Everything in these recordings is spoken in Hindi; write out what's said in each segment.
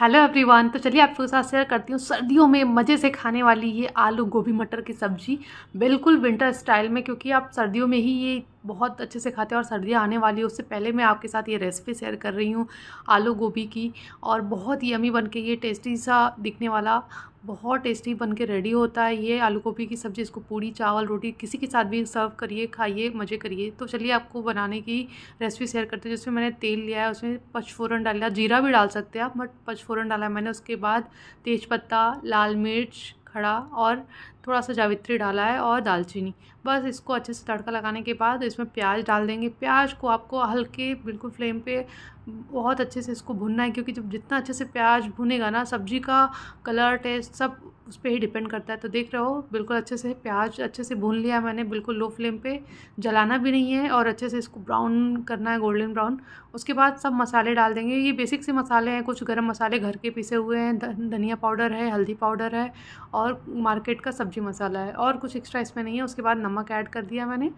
हेलो एवरीवन तो चलिए आपके साथ शेयर करती हूँ सर्दियों में मज़े से खाने वाली ये आलू गोभी मटर की सब्ज़ी बिल्कुल विंटर स्टाइल में क्योंकि आप सर्दियों में ही ये बहुत अच्छे से खाते हैं और सर्दियाँ आने वाली है उससे पहले मैं आपके साथ ये रेसिपी शेयर कर रही हूँ आलू गोभी की और बहुत ही अमी बन के ये टेस्टी सा दिखने वाला बहुत टेस्टी बन के रेडी होता है ये आलू गोभी की सब्ज़ी इसको पूड़ी चावल रोटी किसी के साथ भी सर्व करिए खाइए मज़े करिए तो चलिए आपको बनाने की रेसिपी शेयर करते हैं जिसमें मैंने तेल लिया है उसमें पचफोरन डाला जीरा भी डाल सकते हैं आप बट पचफोरन डाला मैंने उसके बाद तेज़पत्ता लाल मिर्च खड़ा और थोड़ा सा जावित्री डाला है और दालचीनी बस इसको अच्छे से तड़का लगाने के बाद इसमें प्याज डाल देंगे प्याज को आपको हल्के बिल्कुल फ्लेम पे बहुत अच्छे से इसको भुनना है क्योंकि जब जितना अच्छे से प्याज भुनेगा ना सब्जी का कलर टेस्ट सब उस पर ही डिपेंड करता है तो देख रहे हो बिल्कुल अच्छे से प्याज अच्छे से भून लिया मैंने बिल्कुल लो फ्लेम पे जलाना भी नहीं है और अच्छे से इसको ब्राउन करना है गोल्डन ब्राउन उसके बाद सब मसाले डाल देंगे ये बेसिक से मसाले हैं कुछ गर्म मसाले घर के पीसे हुए हैं धनिया पाउडर है हल्दी पाउडर है और मार्केट का सब्जी मसाला है और कुछ एक्स्ट्रा इसमें नहीं है उसके बाद नमक ऐड कर दिया मैंने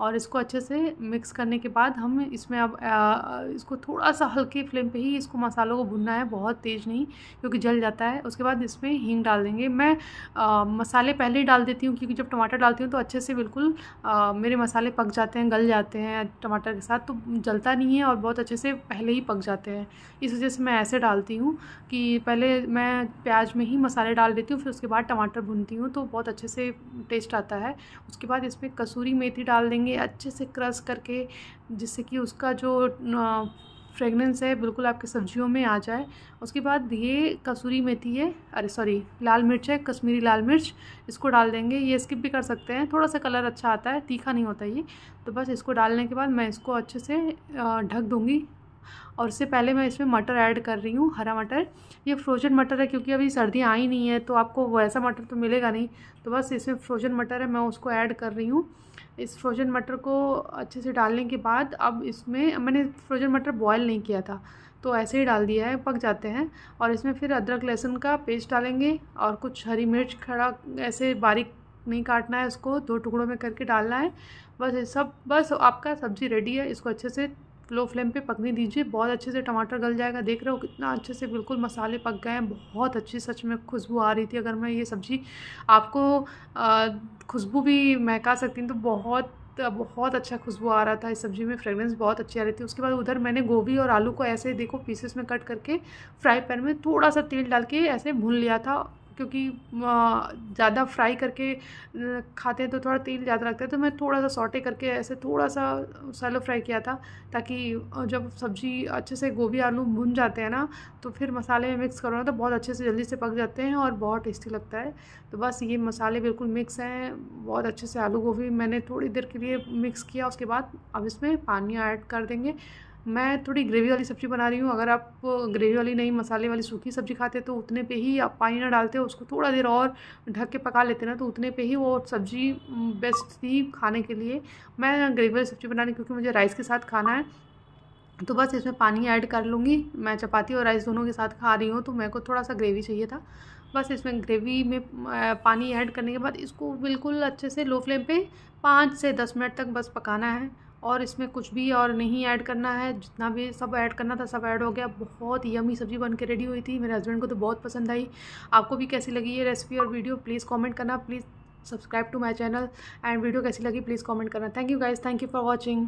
और इसको अच्छे से मिक्स करने के बाद हम इसमें अब आ, इसको थोड़ा सा हल्के फ्लेम पे ही इसको मसालों को भुनना है बहुत तेज़ नहीं क्योंकि जल जाता है उसके बाद इसमें हींग डाल देंगे मैं आ, मसाले पहले ही डाल देती हूँ क्योंकि जब टमाटर डालती हूँ तो अच्छे से बिल्कुल आ, मेरे मसाले पक जाते हैं गल जाते हैं टमाटर के साथ तो जलता नहीं है और बहुत अच्छे से पहले ही पक जाते हैं इस वजह से मैं ऐसे डालती हूँ कि पहले मैं प्याज में ही मसाले डाल देती हूँ फिर उसके बाद टमाटर भुनती हूँ तो बहुत अच्छे से टेस्ट आता है उसके बाद इसमें कसूरी मेथी डाल देंगे लगाएंगे अच्छे से क्रश करके जिससे कि उसका जो फ्रेगनेंस है बिल्कुल आपकी सब्जियों में आ जाए उसके बाद ये कसूरी मेथी है अरे सॉरी लाल मिर्च है कश्मीरी लाल मिर्च इसको डाल देंगे ये स्किप भी कर सकते हैं थोड़ा सा कलर अच्छा आता है तीखा नहीं होता ये तो बस इसको डालने के बाद मैं इसको अच्छे से ढक दूँगी और उससे पहले मैं इसमें मटर ऐड कर रही हूँ हरा मटर ये फ्रोजन मटर है क्योंकि अभी सर्दियाँ आई नहीं है तो आपको वैसा मटर तो मिलेगा नहीं तो बस इसमें फ्रोजन मटर है मैं उसको ऐड कर रही हूँ इस फ्रोजन मटर को अच्छे से डालने के बाद अब इसमें मैंने फ्रोजन मटर बॉयल नहीं किया था तो ऐसे ही डाल दिया है पक जाते हैं और इसमें फिर अदरक लहसुन का पेस्ट डालेंगे और कुछ हरी मिर्च खड़ा ऐसे बारीक नहीं काटना है उसको दो टुकड़ों में करके डालना है बस ये सब बस आपका सब्ज़ी रेडी है इसको अच्छे से लो फ्लेम पे पकने दीजिए बहुत अच्छे से टमाटर गल जाएगा देख रहे हो कितना अच्छे से बिल्कुल मसाले पक गए हैं बहुत अच्छी सच में खुशबू आ रही थी अगर मैं ये सब्ज़ी आपको खुशबू भी महका सकती हूँ तो बहुत बहुत अच्छा खुशबू आ रहा था इस सब्ज़ी में फ्रेगरेंस बहुत अच्छी आ रही थी उसके बाद उधर मैंने गोभी और आलू को ऐसे देखो पीसेस में कट करके फ्राई पैन में थोड़ा सा तेल डाल के ऐसे भून लिया था क्योंकि ज़्यादा फ्राई करके खाते हैं तो थोड़ा तेल ज़्यादा लगता है तो मैं थोड़ा सा सॉटे करके ऐसे थोड़ा सा सैलो फ्राई किया था ताकि जब सब्ज़ी अच्छे से गोभी आलू भुन जाते हैं ना तो फिर मसाले में मिक्स करो ना तो बहुत अच्छे से जल्दी से पक जाते हैं और बहुत टेस्टी लगता है तो बस ये मसाले बिल्कुल मिक्स हैं बहुत अच्छे से आलू गोभी मैंने थोड़ी देर के लिए मिक्स किया उसके बाद अब इसमें पानी ऐड कर देंगे मैं थोड़ी ग्रेवी वाली सब्ज़ी बना रही हूँ अगर आप ग्रेवी वाली नहीं मसाले वाली सूखी सब्ज़ी खाते तो उतने पे ही आप पानी ना डालते उसको थोड़ा देर और ढक के पका लेते ना तो उतने पे ही वो सब्ज़ी बेस्ट थी खाने के लिए मैं ग्रेवी वाली सब्ज़ी रही क्योंकि मुझे राइस के साथ खाना है तो बस इसमें पानी ऐड कर लूँगी मैं चपाती और राइस दोनों के साथ खा रही हूँ तो मेरे को थोड़ा सा ग्रेवी चाहिए था बस इसमें ग्रेवी में पानी ऐड करने के बाद इसको बिल्कुल अच्छे से लो फ्लेम पे पाँच से दस मिनट तक बस पकाना है और इसमें कुछ भी और नहीं ऐड करना है जितना भी सब ऐड करना था सब ऐड हो गया बहुत यमी सब्ज़ी बन के रेडी हुई थी मेरे हस्बैंड को तो बहुत पसंद आई आपको भी कैसी लगी ये रेसिपी और वीडियो प्लीज़ कॉमेंट करना please subscribe to my channel and video कैसी लगी प्लीज़ कॉमेंट करना thank you guys thank you for watching